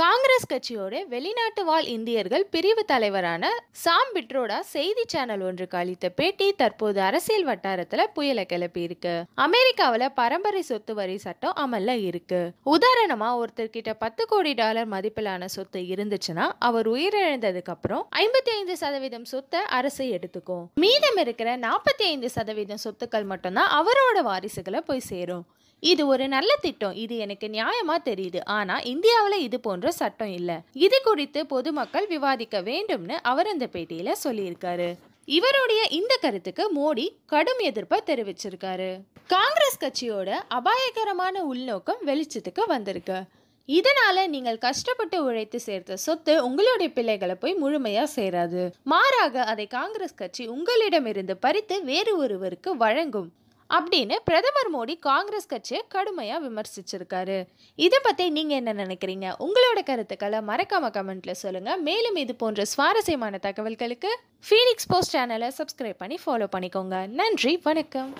காங்கிரஸ் கட்சியோட வெளிநாட்டு வாழ் இந்தியர்கள் பிரிவு தலைவரான சாம் பிட்ரோடா செய்தி சேனல் ஒன்றுக்கு அளித்த பேட்டி தற்போது அரசியல் வட்டாரத்துல புயல கிளப்பி இருக்கு அமெரிக்காவில பரம்பரை சொத்து வரி சட்டம் அமல்ல இருக்கு உதாரணமா ஒருத்தர்கிட்ட பத்து கோடி டாலர் மதிப்பிலான சொத்து இருந்துச்சுன்னா அவர் உயிரிழந்ததுக்கு அப்புறம் ஐம்பத்தி ஐந்து சதவீதம் சொத்தை அரசு எடுத்துக்கும் மீதம் இருக்கிற நாற்பத்தி ஐந்து சதவீதம் சொத்துக்கள் மட்டும்தான் அவரோட வாரிசுகளை போய் சேரும் இது ஒரு நல்ல திட்டம் இது எனக்கு நியாயமா தெரியுது ஆனா இந்தியாவில் இது போன்ற சட்டம் இல்லை இது குறித்து பொதுமக்கள் விவாதிக்க வேண்டும்னு அவர் அந்த பேட்டியில சொல்லியிருக்காரு இவருடைய இந்த கருத்துக்கு மோடி கடும் எதிர்ப்பை தெரிவிச்சிருக்காரு காங்கிரஸ் கட்சியோட அபாயகரமான உள்நோக்கம் வெளிச்சத்துக்கு வந்திருக்கு இதனால நீங்கள் கஷ்டப்பட்டு உழைத்து சேர்த்த சொத்து உங்களுடைய பிள்ளைகளை போய் முழுமையா சேராது மாறாக அதை காங்கிரஸ் கட்சி உங்களிடமிருந்து பறித்து வேறு ஒருவருக்கு வழங்கும் அப்படின்னு பிரதமர் மோடி காங்கிரஸ் கட்சியை கடுமையாக விமர்சிச்சிருக்காரு இதை பற்றி நீங்கள் என்ன நினைக்கிறீங்க உங்களோட கருத்துக்களை மறக்காம கமெண்ட்டில் சொல்லுங்கள் மேலும் இது போன்ற சுவாரஸ்யமான தகவல்களுக்கு ஃபீனிக்ஸ் போஸ்ட் சேனலை சப்ஸ்கிரைப் பண்ணி ஃபாலோ பண்ணிக்கோங்க நன்றி வணக்கம்